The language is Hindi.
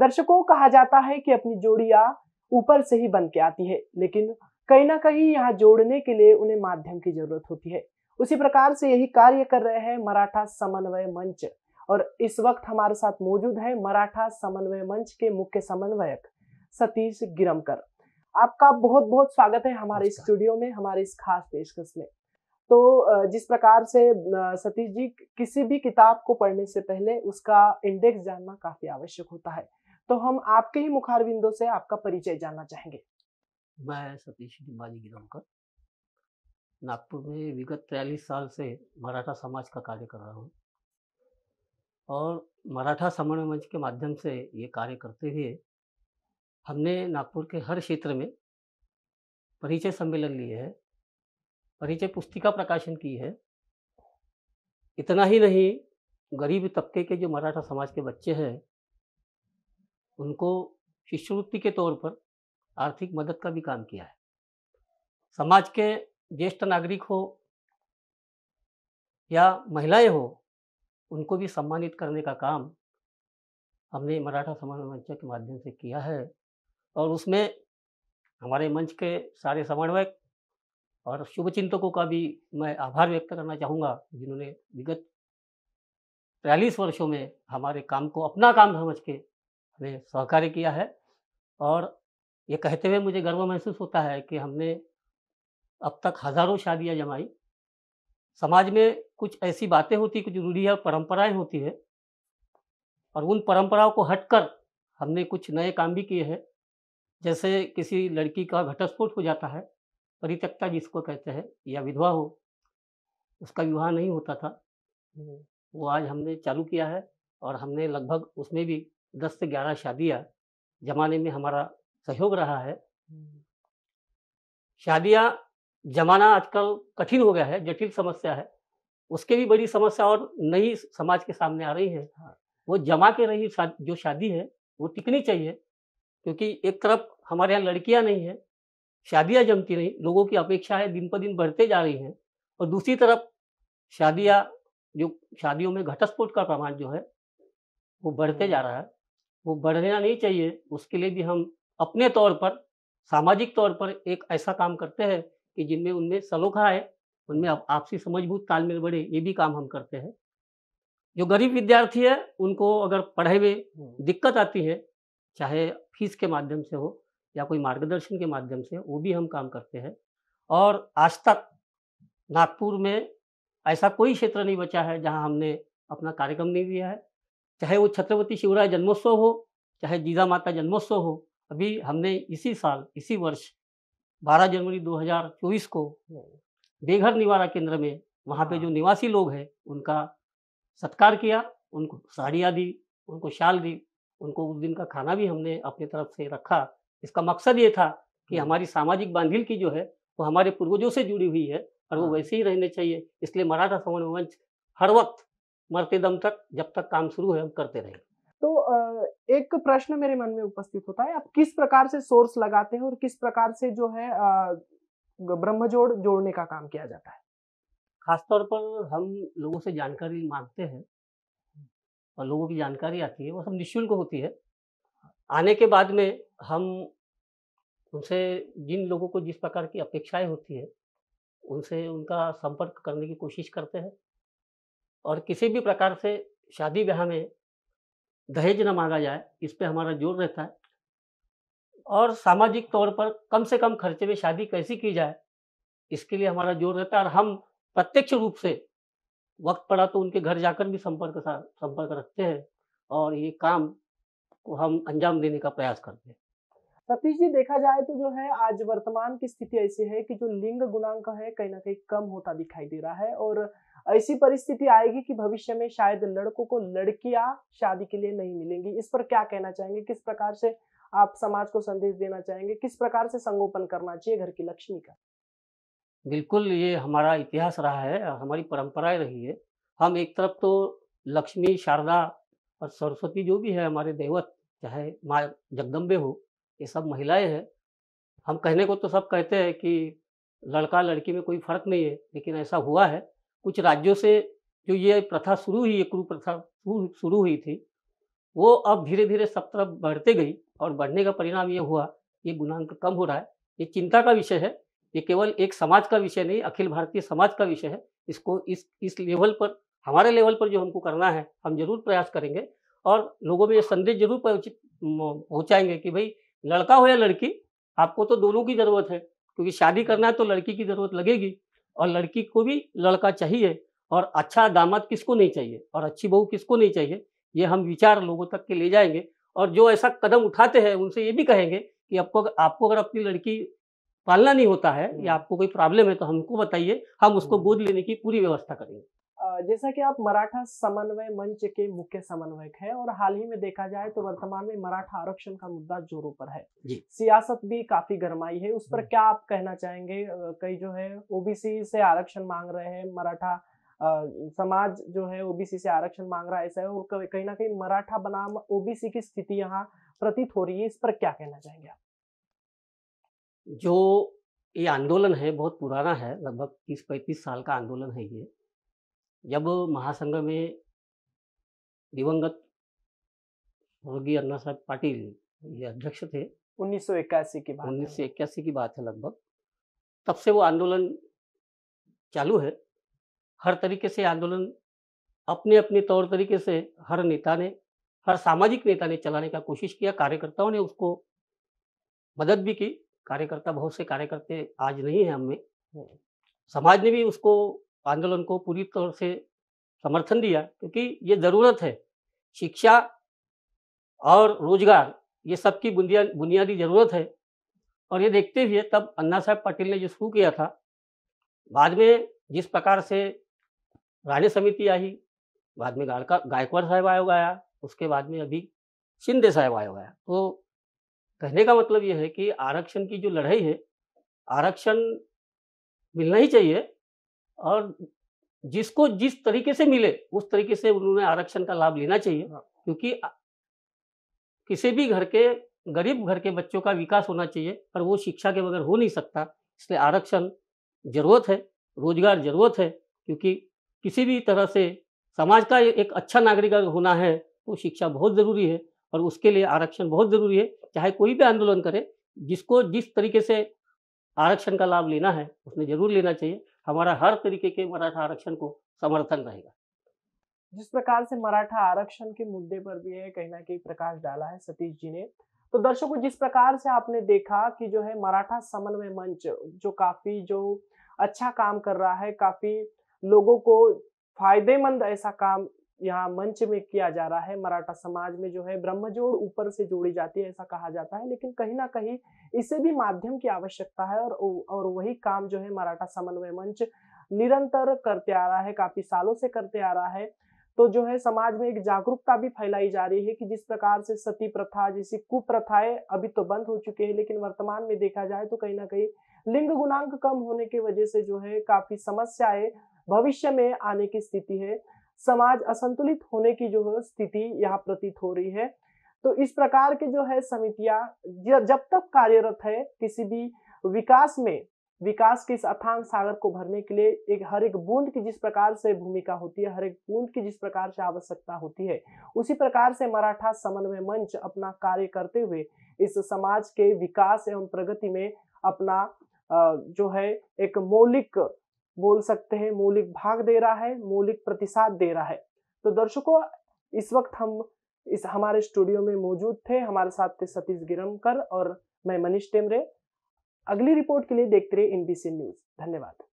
दर्शकों कहा जाता है कि अपनी जोड़िया ऊपर से ही बन के आती है लेकिन कहीं ना कहीं यहाँ जोड़ने के लिए उन्हें माध्यम की जरूरत होती है उसी प्रकार से यही कार्य कर रहे हैं मराठा समन्वय मंच और इस वक्त हमारे साथ मौजूद है मराठा समन्वय मंच के मुख्य समन्वयक सतीश गिरमकर आपका बहुत बहुत स्वागत है हमारे स्टूडियो में हमारे इस खास पेशकश में तो जिस प्रकार से सतीश जी किसी भी किताब को पढ़ने से पहले उसका इंडेक्स जानना काफी आवश्यक होता है तो हम आपके ही मुखार से आपका परिचय जानना चाहेंगे मैं सतीश निमाली गिरमकर नागपुर में विगत बयालीस साल से मराठा समाज का कार्य कर रहा हूँ और मराठा समन्वय मंच के माध्यम से ये कार्य करते हुए हमने नागपुर के हर क्षेत्र में परिचय सम्मेलन लिए है परिचय पुस्तिका प्रकाशन की है इतना ही नहीं गरीब तबके के जो मराठा समाज के बच्चे हैं उनको शिष्यवृत्ति के तौर पर आर्थिक मदद का भी काम किया है समाज के ज्येष्ठ नागरिक हो या महिलाएं हो उनको भी सम्मानित करने का काम हमने मराठा समाज मंच के माध्यम से किया है और उसमें हमारे मंच के सारे समन्वयक और शुभचिंतकों का भी मैं आभार व्यक्त करना चाहूँगा जिन्होंने विगत बयालीस वर्षों में हमारे काम को अपना काम समझ के ने सहकार्य किया है और ये कहते हुए मुझे गर्व महसूस होता है कि हमने अब तक हज़ारों शादियां जमाई समाज में कुछ ऐसी बातें होती कुछ रूढ़ियाँ परंपराएं होती है और उन परंपराओं को हटकर हमने कुछ नए काम भी किए हैं जैसे किसी लड़की का घटस्फोट हो जाता है परित्यक्ता जिसको कहते हैं या विधवा हो उसका विवाह नहीं होता था वो आज हमने चालू किया है और हमने लगभग उसमें भी दस से ग्यारह शादियाँ जमाने में हमारा सहयोग रहा है शादियाँ जमाना आजकल कठिन हो गया है जटिल समस्या है उसके भी बड़ी समस्या और नई समाज के सामने आ रही है हाँ। वो जमा के रही जो शादी है वो टिकनी चाहिए क्योंकि एक तरफ हमारे यहाँ लड़कियाँ नहीं है शादियाँ जमती नहीं लोगों की अपेक्षाएं दिन पर दिन बढ़ते जा रही हैं और दूसरी तरफ शादियाँ जो शादियों में घटस्फोट का प्रमाण जो है वो बढ़ते जा रहा है वो बढ़ना नहीं चाहिए उसके लिए भी हम अपने तौर पर सामाजिक तौर पर एक ऐसा काम करते हैं कि जिनमें उनमें सलोखा है उनमें आपसी समझबूत तालमेल बढ़े ये भी काम हम करते हैं जो गरीब विद्यार्थी है उनको अगर पढ़ाई में दिक्कत आती है चाहे फीस के माध्यम से हो या कोई मार्गदर्शन के माध्यम से वो भी हम काम करते हैं और आज तक नागपुर में ऐसा कोई क्षेत्र नहीं बचा है जहां हमने अपना कार्यक्रम नहीं दिया है चाहे वो छत्रपति शिवराय जन्मोत्सव हो चाहे जीजा माता जन्मोत्सव हो अभी हमने इसी साल इसी वर्ष 12 जनवरी 2024 को हम्म। बेघर निवारा केंद्र में वहाँ पे हाँ। जो निवासी लोग हैं उनका सत्कार किया उनको साड़ियाँ दी उनको शाल दी उनको उस दिन का खाना भी हमने अपनी तरफ से रखा इसका मकसद ये था कि हम्म। हमारी सामाजिक बांधिल की जो है वो हमारे पूर्वजों से जुड़ी हुई है और वो हाँ। वैसे ही रहने चाहिए इसलिए मराठा समन्वय मंच हर वक्त मरते दम तक जब तक काम शुरू है हम करते रहेंगे तो एक प्रश्न मेरे मन में उपस्थित होता है आप किस प्रकार से सोर्स लगाते हैं और किस प्रकार से जो है ब्रह्मजोड़ जोड़ने का काम किया जाता है खासतौर पर हम लोगों से जानकारी मांगते हैं और लोगों की जानकारी आती है वो सब निःशुल्क होती है आने के बाद में हम उनसे जिन लोगों को जिस प्रकार की अपेक्षाएं होती है उनसे उनका संपर्क करने की कोशिश करते हैं और किसी भी प्रकार से शादी ब्याह में दहेज न मांगा जाए इस पर हमारा जोर रहता है और सामाजिक तौर पर कम से कम खर्चे में शादी कैसी की जाए इसके लिए हमारा जोर रहता है और हम प्रत्यक्ष रूप से वक्त पड़ा तो उनके घर जाकर भी संपर्क संपर्क रखते हैं और ये काम को हम अंजाम देने का प्रयास करते हैं सतीश जी देखा जाए तो जो है आज वर्तमान की स्थिति ऐसी है कि जो लिंग गुणांक है कहीं ना कहीं कम होता दिखाई दे रहा है और ऐसी परिस्थिति आएगी कि भविष्य में शायद लड़कों को लड़कियां शादी के लिए नहीं मिलेंगी इस पर क्या कहना चाहेंगे किस प्रकार से आप समाज को संदेश देना चाहेंगे किस प्रकार से संगोपन करना चाहिए घर की लक्ष्मी का बिल्कुल ये हमारा इतिहास रहा है हमारी परंपराएं रही है हम एक तरफ तो लक्ष्मी शारदा और सरस्वती जो भी है हमारे देवत चाहे माँ जगदम्बे हो ये सब महिलाएं हैं हम कहने को तो सब कहते हैं कि लड़का लड़की में कोई फर्क नहीं है लेकिन ऐसा हुआ है कुछ राज्यों से जो ये प्रथा शुरू हुई ये कुरु प्रथा शुरू हुई थी वो अब धीरे धीरे सब तरफ बढ़ते गई और बढ़ने का परिणाम ये हुआ ये गुणांक कम हो रहा है ये चिंता का विषय है ये केवल एक समाज का विषय नहीं अखिल भारतीय समाज का विषय है इसको इस इस लेवल पर हमारे लेवल पर जो हमको करना है हम जरूर प्रयास करेंगे और लोगों में ये संदेश जरूर पहुँचाएंगे कि भाई लड़का हो या लड़की आपको तो दोनों की ज़रूरत है क्योंकि शादी करना है तो लड़की की ज़रूरत लगेगी और लड़की को भी लड़का चाहिए और अच्छा दामाद किसको नहीं चाहिए और अच्छी बहू किसको नहीं चाहिए ये हम विचार लोगों तक के ले जाएंगे और जो ऐसा कदम उठाते हैं उनसे ये भी कहेंगे कि आपको आपको अगर अपनी लड़की पालना नहीं होता है या हम्म। आपको कोई प्रॉब्लम है तो हमको बताइए हम उसको हम्म। गोद लेने की पूरी व्यवस्था करेंगे जैसा कि आप मराठा समन्वय मंच के मुख्य समन्वयक हैं और हाल ही में देखा जाए तो वर्तमान में मराठा आरक्षण का मुद्दा जोरों पर है सियासत भी काफी गर्माई है उस पर हम्म। क्या आप कहना चाहेंगे कई जो है ओबीसी से आरक्षण मांग रहे हैं मराठा समाज जो है ओबीसी से आरक्षण मांग रहा है ऐसा है और कहीं ना कहीं मराठा बनाम ओबीसी की स्थिति यहाँ प्रतीत हो रही है इस पर क्या कहना चाहेंगे आप जो ये आंदोलन है बहुत पुराना है लगभग तीस पैंतीस साल का आंदोलन है ये जब महासंघ में दिवंगत स्वर्गीय अन्ना साहब पाटिल ये अध्यक्ष थे उन्नीस की बात उन्नीस सौ इक्यासी की बात है लगभग तब से वो आंदोलन चालू है हर तरीके से आंदोलन अपने अपने तौर तरीके से हर नेता ने हर सामाजिक नेता ने चलाने का कोशिश किया कार्यकर्ताओं ने उसको मदद भी की कार्यकर्ता बहुत से कार्यकर्ते आज नहीं है हमें हम्म। समाज ने भी उसको आंदोलन को पूरी तौर से समर्थन दिया क्योंकि ये ज़रूरत है शिक्षा और रोजगार ये सबकी बुनिया बुनियादी ज़रूरत है और ये देखते हुए तब अन्ना साहब पाटिल ने जो शुरू किया था बाद में जिस प्रकार से राज्य समिति आई बाद में गायकवाड़ साहब आयोग आया उसके बाद में अभी शिंदे साहब आयोग आया तो कहने का मतलब ये है कि आरक्षण की जो लड़ाई है आरक्षण मिलना ही चाहिए और जिसको जिस तरीके से मिले उस तरीके से उन्होंने आरक्षण का लाभ लेना चाहिए हाँ। क्योंकि किसी भी घर के गरीब घर के बच्चों का विकास होना चाहिए पर वो शिक्षा के बगैर हो नहीं सकता इसलिए आरक्षण जरूरत है रोजगार जरूरत है क्योंकि किसी भी तरह से समाज का एक अच्छा नागरिक अगर होना है तो शिक्षा बहुत ज़रूरी है और उसके लिए आरक्षण बहुत ज़रूरी है चाहे कोई भी आंदोलन करे जिसको जिस तरीके से आरक्षण का लाभ लेना है उसने जरूर लेना चाहिए हमारा हर तरीके के मराठा आरक्षण को समर्थन रहेगा जिस प्रकार से मराठा आरक्षण के मुद्दे पर भी है कहीं ना कहीं प्रकाश डाला है सतीश जी ने तो दर्शकों जिस प्रकार से आपने देखा कि जो है मराठा समन्वय मंच जो काफी जो अच्छा काम कर रहा है काफी लोगों को फायदेमंद ऐसा काम यहाँ मंच में किया जा रहा है मराठा समाज में जो है ब्रह्मजोड़ ऊपर से जोड़ी जाती है ऐसा कहा जाता है लेकिन कहीं ना कहीं इसे भी माध्यम की आवश्यकता है और और वही काम जो है मराठा समन्वय मंच निरंतर करते आ रहा है काफी सालों से करते आ रहा है तो जो है समाज में एक जागरूकता भी फैलाई जा रही है कि जिस प्रकार से सती प्रथा जैसी कुप्रथाएं अभी तो बंद हो चुकी है लेकिन वर्तमान में देखा जाए तो कहीं ना कहीं लिंग गुणांक कम होने की वजह से जो है काफी समस्याएं भविष्य में आने की स्थिति है समाज असंतुलित होने की जो है स्थिति यहाँ प्रतीत हो रही है तो इस प्रकार के जो है समितियां जब तक कार्यरत है किसी भी विकास में विकास के इस अथान सागर को भरने के लिए एक हर एक बूंद की जिस प्रकार से भूमिका होती है हर एक बूंद की जिस प्रकार से आवश्यकता होती है उसी प्रकार से मराठा समन्वय मंच अपना कार्य करते हुए इस समाज के विकास एवं प्रगति में अपना जो है एक मौलिक बोल सकते हैं मौलिक भाग दे रहा है मौलिक प्रतिसाद दे रहा है तो दर्शकों इस वक्त हम इस हमारे स्टूडियो में मौजूद थे हमारे साथ थे सतीश गिरमकर और मैं मनीष टेमरे अगली रिपोर्ट के लिए देखते रहे एनबीसी न्यूज धन्यवाद